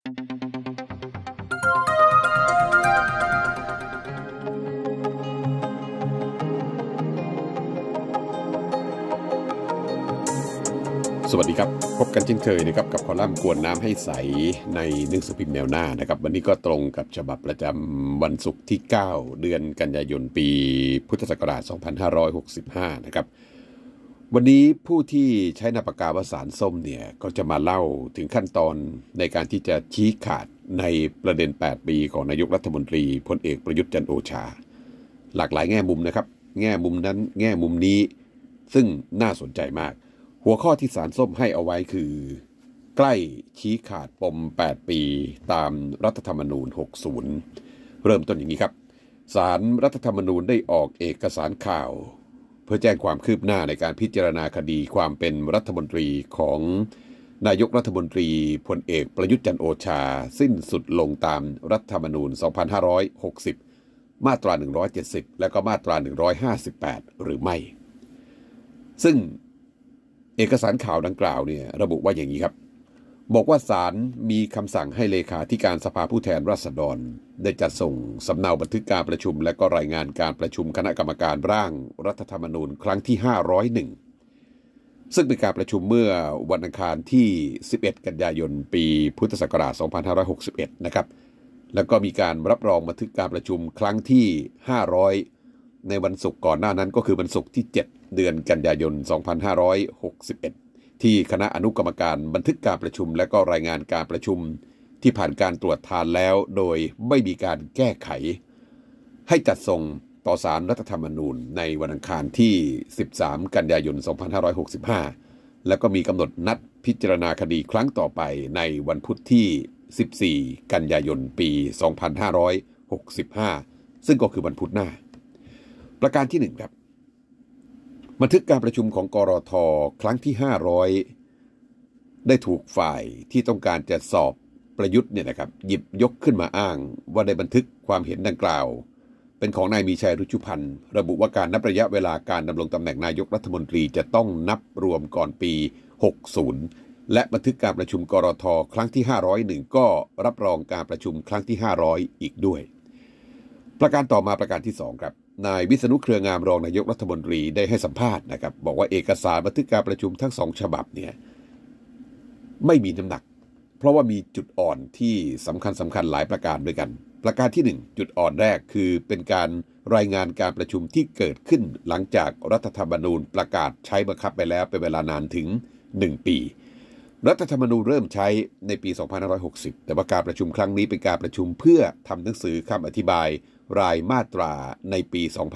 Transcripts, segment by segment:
สวัสดีครับ พบกันเช่นเคยนะครับกับคอลัมน์กวนน้ำให้ใสในหนังสือพิมพ์แนวหน้านะครับ วันนี้ก็ตรงกับฉบับประจำวันศุกร์ที่ 9 เดือนกันยายนปีพุทธศักราช2565 นะครับวันนี้ผู้ที่ใช้นาปากาวสารส้มเนี่ย ก็จะมาเล่าถึงขั้นตอนในการที่จะชี้ขาดในประเด็น 8 ปีของนายกรัฐมนตรีพลเอกประยุทธ์จันโอชา หลากหลายแง่มุมนะครับ แง่มุมนั้นแง่มุมนี้ ซึ่งน่าสนใจมาก หัวข้อที่สารส้มให้เอาไว้คือ ใกล้ชี้ขาดปม 8 ปี ตามรัฐธรรมนูญ 60 เริ่มต้นอย่างนี้ครับสารรัฐธรรมนูญได้ออกเอกสารข่าวพื่อแจ้งความคืบหน้าในการพิจารณาคดีความเป็นรัฐมนตรีของนายกรัฐมนตรีพลเอกประยุทธ์จันโอชาสิ้นสุดลงตามรัฐธรรมนูญ 2560 มาตรา 170 และก็มาตรา 158 หรือไม่ ซึ่งเอกสารข่าวดังกล่าวเนี่ยระบุว่าอย่างนี้ครับบอกว่าศาลมีคำสั่งให้เลขาธิการสภาผู้แทนราษฎร ได้จัดส่งสำเนาบันทึกการประชุม และก็รายงานการประชุมคณะกรรมการร่างรัฐธรรมนูญ ครั้งที่ 501 ซึ่งเป็นการประชุมเมื่อวันอังคารที่ 11 กันยายน ปีพุทธศักราช 2561 นะครับ แล้วก็มีการรับรองบันทึกการประชุมครั้งที่ 500 ในวันศุกร์ก่อนหน้านั้นก็คือวันศุกร์ที่ 7 เดือนกันยายน 2561ที่คณะอนุกรรมการบันทึกการประชุมและก็รายงานการประชุมที่ผ่านการตรวจทานแล้วโดยไม่มีการแก้ไข ให้จัดส่งต่อสารรัฐธรรมนูญ ในวันอังคารที่ 13 กันยายน 2565 แล้วก็มีกำหนดนัดพิจารณาคดีครั้งต่อไปในวันพุธที่ 14 กันยายน ปี 2565 ซึ่งก็คือวันพุธหน้า ประการที่1ครับบันทึกการประชุมของกรทครั้งที่ 500 ได้ถูกฝ่ายที่ต้องการจะสอบประยุทธ์เนี่ยนะครับหยิบยกขึ้นมาอ้าง ว่าได้บันทึกความเห็นดังกล่าว เป็นของนายมีชัยรุจุพันธ์ระบุว่าการนับระยะเวลาการดำรงตำแหน่งนายกรัฐมนตรีจะต้องนับรวมก่อนปี 60 และบันทึกการประชุมกรทครั้งที่501 ก็รับรองการประชุมครั้งที่ 500 อีกด้วย ประการต่อมาประการที่ 2 ครับนายวิษณุเครืองามรองนายกรัฐมนตรีได้ให้สัมภาษณ์นะครับบอกว่าเอกสารบันทึกการประชุมทั้งสองฉบับเนี่ยไม่มีน้ำหนัก เพราะว่ามีจุดอ่อนที่สำคัญสำคัญหลายประการด้วยกัน ประการที่ 1 จุดอ่อนแรกคือเป็นการรายงานการประชุมที่เกิดขึ้นหลังจากรัฐธรรมนูญประกาศใช้บังคับไปแล้วเป็นเวลานานถึง 1 ปี รัฐธรรมนูญเริ่มใช้ในปี 2560 แต่ว่าการประชุมครั้งนี้เป็นการประชุมเพื่อทำหนังสือคำอธิบายรายมาตราในปี 2561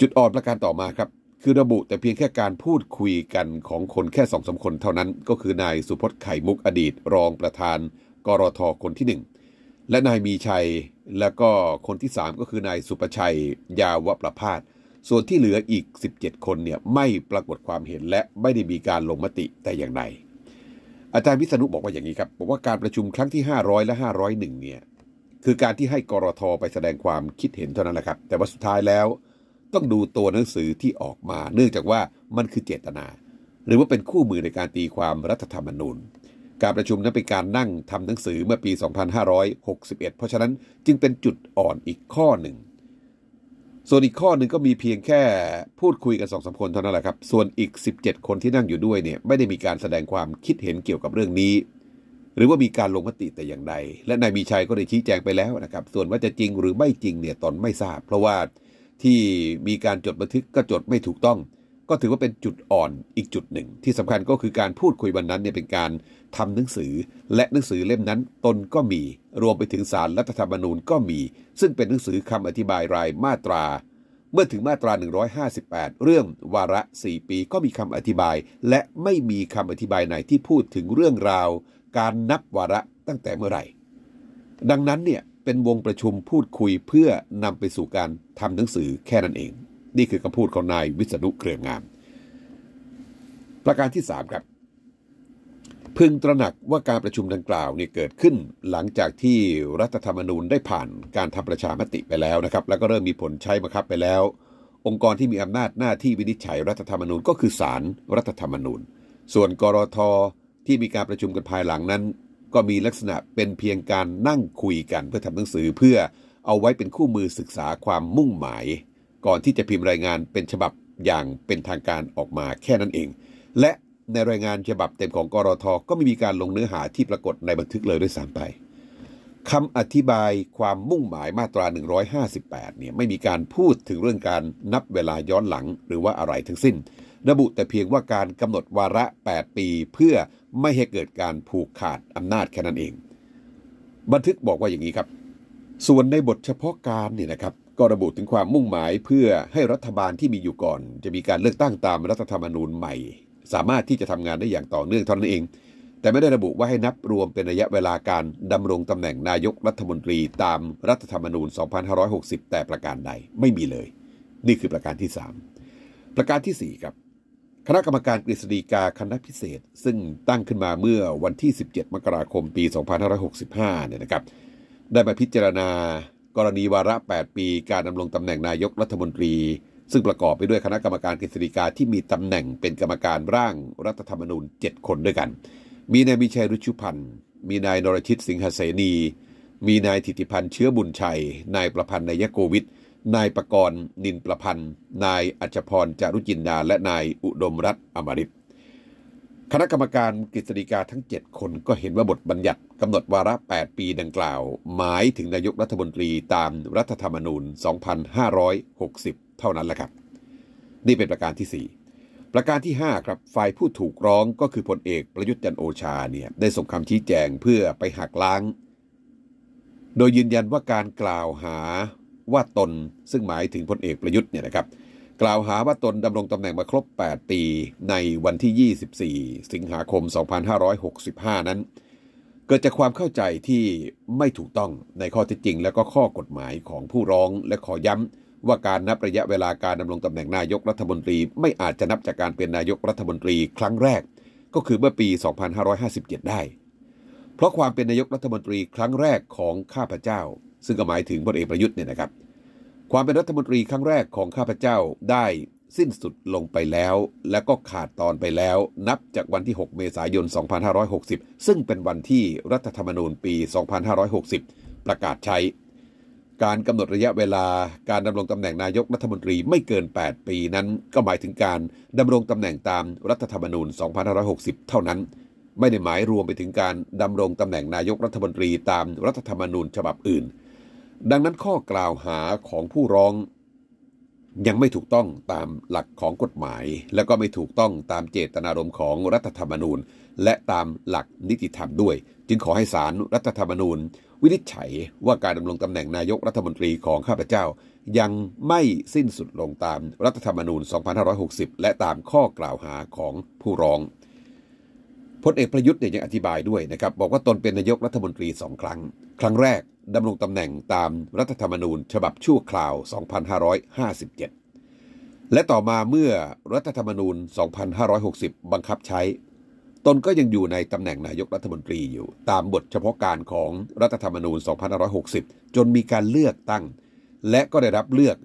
จุดอ่อนประการต่อมาครับ คือระบุแต่เพียงแค่การพูดคุยกันของคนแค่สองสาคน เท่านั้น ก็คือนายสุพจน์ไข่มุกอดีตรองประธานกรทคนที่หนึ่ง และนายมีชัย แล้วก็คนที่3ก็คือนายสุประชัยยาวประพาส ส่วนที่เหลืออีก 17 คนเนี่ย ไม่ปรากฏความเห็นและไม่ได้มีการลงมติแต่อย่างใดอาจารย์วิษณุบอกว่าอย่างนี้ครับ บอกว่าการประชุมครั้งที่ 500และ501เนี่ยคือการที่ให้กรทไปแสดงความคิดเห็นเท่านั้นแหละครับ แต่ว่าสุดท้ายแล้ว ต้องดูตัวหนังสือที่ออกมา เนื่องจากว่ามันคือเจตนา หรือว่าเป็นคู่มือในการตีความรัฐธรรมนูญการประชุมนั้นเป็นการนั่งทำหนังสือเมื่อปี 2561 เพราะฉะนั้นจึงเป็นจุดอ่อนอีกข้อหนึ่ง ส่วนอีกข้อหนึ่งก็มีเพียงแค่พูดคุยกันสองสามคนเท่านั้นแหละครับส่วนอีก 17 คนที่นั่งอยู่ด้วยเนี่ยไม่ได้มีการแสดงความคิดเห็นเกี่ยวกับเรื่องนี้หรือว่ามีการลงมติแต่อย่างใด และนายมีชัยก็ได้ชี้แจงไปแล้วนะครับ ส่วนว่าจะจริงหรือไม่จริงเนี่ยตนไม่ทราบ เพราะว่าที่มีการจดบันทึกก็จดไม่ถูกต้อง ก็ถือว่าเป็นจุดอ่อนอีกจุดหนึ่ง ที่สำคัญก็คือการพูดคุยวันนั้นเนี่ยเป็นการทำหนังสือ และหนังสือเล่มนั้นตนก็มี รวมไปถึงสารรัฐธรรมนูญก็มี ซึ่งเป็นหนังสือคำอธิบายรายมาตรา เมื่อถึงมาตรา158เรื่อง วาระ4ปีก็มีคำอธิบายและไม่มีคำอธิบายไหนที่พูดถึงเรื่องราวการนับวาระตั้งแต่เมื่อไหร่ ดังนั้นเนี่ยเป็นวงประชุมพูดคุยเพื่อนำไปสู่การทำหนังสือแค่นั้นเอง นี่คือคำพูดของนายวิษณุเครืองาม ประการที่ 3 ครับ พึงตระหนักว่าการประชุมดังกล่าวเนี่ยเกิดขึ้นหลังจากที่รัฐธรรมนูญได้ผ่านการทาประชามติไปแล้วนะครับ แล้วก็เริ่มมีผลใช้บังคับไปแล้ว องค์กรที่มีอำนาจหน้าที่วินิจฉัยรัฐธรรมนูญก็คือศาลรรัฐธรรมนูญ ส่วนกรทที่มีการประชุมกันภายหลังนั้น ก็มีลักษณะเป็นเพียงการนั่งคุยกันเพื่อทำหนังสือ เพื่อเอาไว้เป็นคู่มือศึกษาความมุ่งหมาย ก่อนที่จะพิมพ์รายงานเป็นฉบับอย่างเป็นทางการออกมาแค่นั้นเอง และในรายงานฉบับเต็มของกรทก็ไม่มีการลงเนื้อหาที่ปรากฏในบันทึกเลยด้วยซ้ำไปคำอธิบายความมุ่งหมายมาตรา 158 เนี่ยไม่มีการพูดถึงเรื่องการนับเวลาย้อนหลังหรือว่าอะไรทั้งสิ้นระบุแต่เพียงว่าการกำหนดวาระ 8 ปีเพื่อไม่ให้เกิดการผูกขาดอำนาจแค่นั้นเอง บันทึกบอกว่าอย่างนี้ครับ ส่วนในบทเฉพาะการเนี่ยนะครับก็ระบุถึงความมุ่งหมายเพื่อให้รัฐบาลที่มีอยู่ก่อน จะมีการเลือกตั้งตามรัฐธรรมนูญใหม่ สามารถที่จะทำงานได้อย่างต่อเนื่องเท่านั้นเอง แต่ไม่ได้ระบุว่าให้นับรวมเป็นระยะเวลาการดำรงตำแหน่งนายกรัฐมนตรีตามรัฐธรรมนูญ 2560 แต่ประการใดไม่มีเลย นี่คือประการที่ 3 ประการที่4ครับคณะกรรมการกฤษฎีกาคณะพิเศษ ซึ่งตั้งขึ้นมาเมื่อวันที่ 17 มกราคม ปี 2565 เนี่ยนะครับได้มาพิจารณากรณีวาระ 8 ปีการดำรงตำแหน่งนายกรัฐมนตรี ซึ่งประกอบไปด้วยคณะกรรมการกฤษฎีกาที่มีตำแหน่งเป็นกรรมการร่างรัฐธรรมนูญ 7 คนด้วยกัน มีนายมิชัยรุชุพันธ์มีนายนรชิตสิงหเสนีมีนายธิติพันธ์เชื้อบุญชัยนายประพันธ์นายโกวิทย์นายประกรณ์นินประพันธ์ นายอัจพร จารุจินดาและนายอุดมรัตน์อมริตคณะกรรมการกฤษฎีกาทั้ง 7 คนก็เห็นว่าบทบัญญัติ กำหนดวาระ 8 ปีดังกล่าว หมายถึงนายกรัฐมนตรีตามรัฐธรรมนูญ 2560 เท่านั้นแหละครับ นี่เป็นประการที่ 4 ประการที่5ครับฝ่ายผู้ถูกร้องก็คือพลเอกประยุทธ์จันโอชาเนี่ยได้ส่งคำชี้แจงเพื่อไปหักล้าง โดยยืนยันว่าการกล่าวหาว่าตนซึ่งหมายถึงพลเอกประยุทธ์เนี่ยนะครับกล่าวหาว่าตนดำรงตำแหน่งมาครบ8ปีในวันที่ 24 สิงหาคม 2565 นั้น เกิดจากความเข้าใจที่ไม่ถูกต้องในข้อเท็จจริง และก็ข้อกฎหมายของผู้ร้องและขอย้ำว่าการนับระยะเวลาการดำรงตำแหน่งนายกรัฐมนตรี ไม่อาจจะนับจากการเป็นนายกรัฐมนตรีครั้งแรก ก็คือเมื่อปี 2557 ได้ เพราะความเป็นนายกรัฐมนตรีครั้งแรกของข้าพเจ้าซึ่งก็หมายถึงพลเอกประยุทธ์เนี่ยนะครับ ความเป็นรัฐมนตรีครั้งแรกของข้าพเจ้าได้สิ้นสุดลงไปแล้ว และก็ขาดตอนไปแล้ว นับจากวันที่ 6 เมษายน 2560 ซึ่งเป็นวันที่รัฐธรรมนูญปี 2560 ประกาศใช้ การกำหนดระยะเวลาการดำรงตำแหน่งนายกรัฐมนตรีไม่เกิน 8 ปีนั้น ก็หมายถึงการดำรงตำแหน่งตามรัฐธรรมนูญ 2560 เท่านั้น ไม่ได้หมายรวมไปถึงการดำรงตำแหน่งนายกรัฐมนตรีตามรัฐธรรมนูญ ฉบับอื่นดังนั้นข้อกล่าวหาของผู้ร้อง ยังไม่ถูกต้องตามหลักของกฎหมาย และก็ไม่ถูกต้องตามเจตนารมณ์ของรัฐธรรมนูญ และตามหลักนิติธรรมด้วย จึงขอให้ศาลรรัฐธรรมนูญ วินิจฉัย ว่าการดำรงตำแหน่งนายกรัฐมนตรีของข้าพเจ้า ยังไม่สิ้นสุดลงตามรัฐธรรมนูญ 2560 และตามข้อกล่าวหาของผู้ร้องพลเอกประยุทธ์เนี่ยยังอธิบายด้วยนะครับบอกว่าตนเป็นนายกรัฐมนตรีสองครั้ง ครั้งแรกดำรงตำแหน่งตามรัฐธรรมนูญฉบับชั่วคราว 2557 และต่อมาเมื่อรัฐธรรมนูญ 2560 บังคับใช้ ตนก็ยังอยู่ในตำแหน่งนายกรัฐมนตรีอยู่ตามบทเฉพาะการของรัฐธรรมนูญ 2560 จนมีการเลือกตั้ง และก็ได้รับเลือก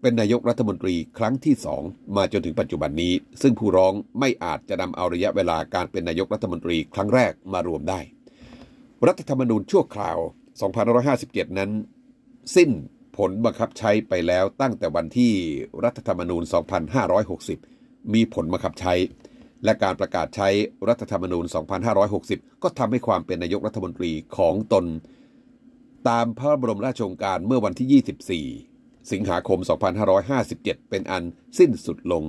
เป็นนายกรัฐมนตรีครั้งที่สองมาจนถึงปัจจุบันนี้ ซึ่งผู้ร้องไม่อาจจะนำเอาระยะเวลาการเป็นนายกรัฐมนตรีครั้งแรกมารวมได้รัฐธรรมนูญชั่วคราว2557 นั้น สิ้นผลบังคับใช้ไปแล้วตั้งแต่วันที่รัฐธรรมนูญ 2560 มีผลบังคับใช้ และการประกาศใช้รัฐธรรมนูญ 2560 ก็ทำให้ความเป็นนายกรัฐมนตรีของตน ตามพระบรมราชโองการเมื่อวันที่ 24 สิงหาคม 2557 เป็นอันสิ้นสุดลง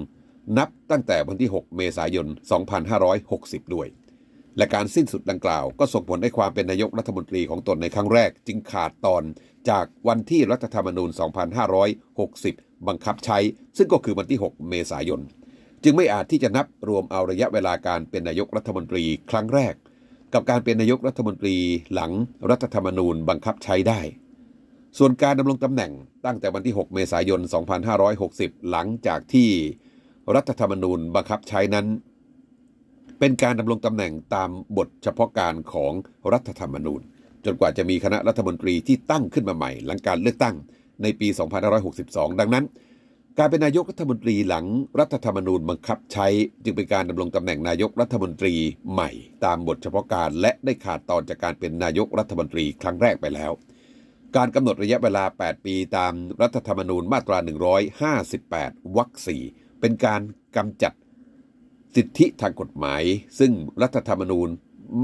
นับตั้งแต่วันที่ 6 เมษายน 2560 ด้วยและการสิ้นสุดดังกล่าวก็ส่งผลให้ความเป็นนายกรัฐมนตรีของตนในครั้งแรกจึงขาดตอนจากวันที่รัฐธรรมนูญ 2560 บังคับใช้ ซึ่งก็คือวันที่ 6 เมษายนจึงไม่อาจที่จะนับรวมเอาระยะเวลาการเป็นนายกรัฐมนตรีครั้งแรก กับการเป็นนายกรัฐมนตรีหลังรัฐธรรมนูญบังคับใช้ได้ ส่วนการดำรงตำแหน่งตั้งแต่วันที่ 6 เมษายน 2560 หลังจากที่รัฐธรรมนูญบังคับใช้นั้นเป็นการดำรงตำแหน่งตามบทเฉพาะการของรัฐธรรมนูญ จนกว่าจะมีคณะรัฐมนตรีที่ตั้งขึ้นมาใหม่ หลังการเลือกตั้งในปี 2562 ดังนั้น การเป็นนายกรัฐมนตรีหลังรัฐธรรมนูญบังคับ ใช้ จึงเป็นการดำรงตำแหน่งนายกรัฐมนตรีใหม่ ตามบทเฉพาะการและได้ขาดตอนจากการเป็นนายกรัฐมนตรีครั้งแรกไปแล้ว การกำหนดระยะเวลา 8 ปีตามรัฐธรรมนูญมาตรา 158 วรรค 4 เป็นการกำจัดสิทธิทางกฎหมาย ซึ่งรัฐธรรมนูญ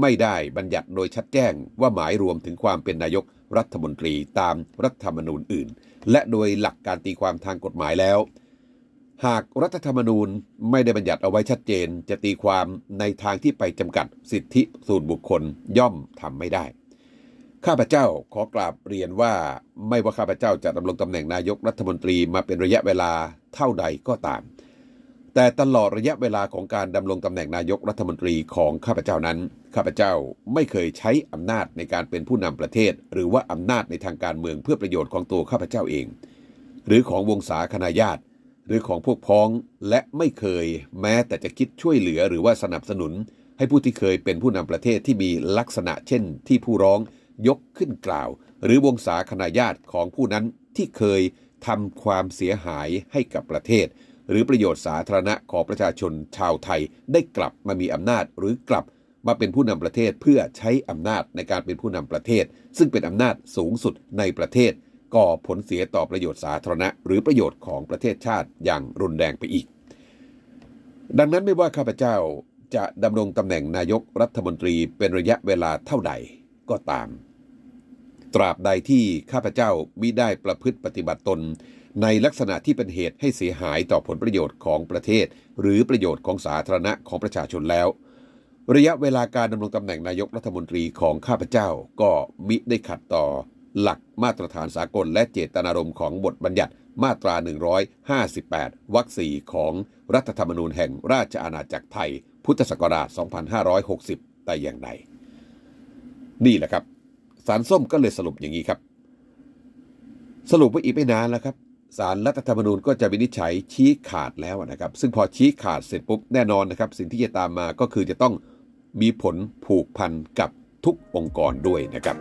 ไม่ได้บัญญัติโดยชัดแจ้งว่าหมายรวมถึงความเป็นนายกรัฐมนตรีตามรัฐธรรมนูญอื่น และโดยหลักการตีความทางกฎหมายแล้ว หากรัฐธรรมนูญไม่ได้บัญญัติเอาไว้ชัดเจนจะตีความในทางที่ไปจำกัดสิทธิส่วนบุคคลย่อมทำไม่ได้ข้าพเจ้าขอกราบเรียนว่าไม่ว่าข้าพเจ้าจะดำรงตำแหน่งนายกรัฐมนตรีมาเป็นระยะเวลาเท่าใดก็ตามแต่ตลอดระยะเวลาของการดำรงตำแหน่งนายกรัฐมนตรีของข้าพเจ้านั้น ข้าพเจ้าไม่เคยใช้อำนาจในการเป็นผู้นำประเทศ หรือว่าอำนาจในทางการเมืองเพื่อประโยชน์ของตัวข้าพเจ้าเอง หรือของวงศาคณาญาติหรือของพวกพ้องและไม่เคยแม้แต่จะคิดช่วยเหลือหรือว่าสนับสนุน ให้ผู้ที่เคยเป็นผู้นำประเทศที่มีลักษณะเช่น ที่ผู้ร้องยกขึ้นกล่าว หรือวงศาคณาญาติของผู้นั้นที่เคยทำความเสียหายให้กับประเทศหรือประโยชน์สาธารณะของประชาชนชาวไทยได้กลับมามีอำนาจหรือกลับมาเป็นผู้นำประเทศเพื่อใช้อำนาจในการเป็นผู้นำประเทศ ซึ่งเป็นอำนาจสูงสุดในประเทศก่อผลเสียต่อประโยชน์สาธารณะหรือประโยชน์ของประเทศชาติอย่าง รุนแรงไปอีก ดังนั้นไม่ว่าข้าพเจ้าจะดำรงตำแหน่งนายกรัฐมนตรีเป็นระยะเวลาเท่าใดก็ตาม ตราบใดที่ข้าพเจ้ามิได้ประพฤติปฏิบัติตนในลักษณะที่เป็นเหตุให้เสียหายต่อผลประโยชน์ของประเทศ หรือประโยชน์ของสาธารณะของประชาชนแล้ว ระยะเวลาการดำรงตำแหน่งนายกรัฐมนตรีของข้าพเจ้า ก็มิได้ขัดต่อหลักมาตรฐานสากลและเจตนารมณ์ของบทบัญญัติมาตรา 158วรรคสี่ของรัฐธรรมนูญแห่งราชอาณาจักรไทย พุทธศักราช 2560แต่อย่างใดนี่แหละครับสารส้มก็เลยสรุปอย่างนี้ครับ สรุปว่าอีกไม่นานแล้วครับสารรัฐธรรมนูญก็จะวินิจฉัยชี้ขาดแล้วนะครับ ซึ่งพอชี้ขาดเสร็จปุ๊บแน่นอนนะครับ สิ่งที่จะตามมาก็คือจะต้องมีผลผูกพันกับทุกองค์กรด้วยนะครับ